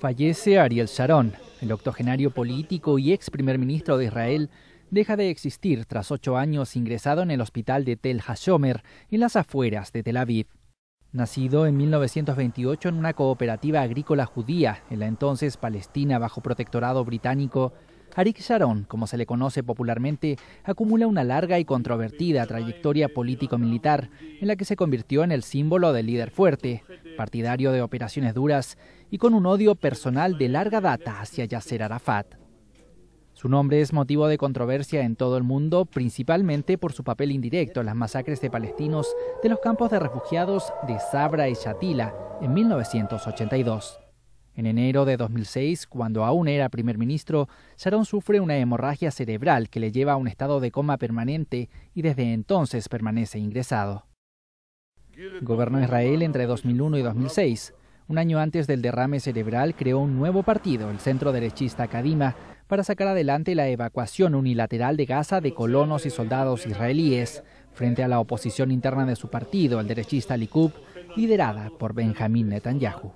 Fallece Ariel Sharon, el octogenario político y ex primer ministro de Israel. Deja de existir tras ocho años ingresado en el hospital de Tel Hashomer, en las afueras de Tel Aviv. Nacido en 1928 en una cooperativa agrícola judía en la entonces Palestina bajo protectorado británico, Arik Sharon, como se le conoce popularmente, acumula una larga y controvertida trayectoria político-militar, en la que se convirtió en el símbolo del líder fuerte, partidario de operaciones duras y con un odio personal de larga data hacia Yasser Arafat. Su nombre es motivo de controversia en todo el mundo, principalmente por su papel indirecto en las masacres de palestinos de los campos de refugiados de Sabra y Shatila en 1982. En enero de 2006, cuando aún era primer ministro, Sharon sufre una hemorragia cerebral que le lleva a un estado de coma permanente y desde entonces permanece ingresado. Gobernó Israel entre 2001 y 2006. Un año antes del derrame cerebral creó un nuevo partido, el centro derechista Kadima, para sacar adelante la evacuación unilateral de Gaza de colonos y soldados israelíes, frente a la oposición interna de su partido, el derechista Likud, liderada por Benjamín Netanyahu.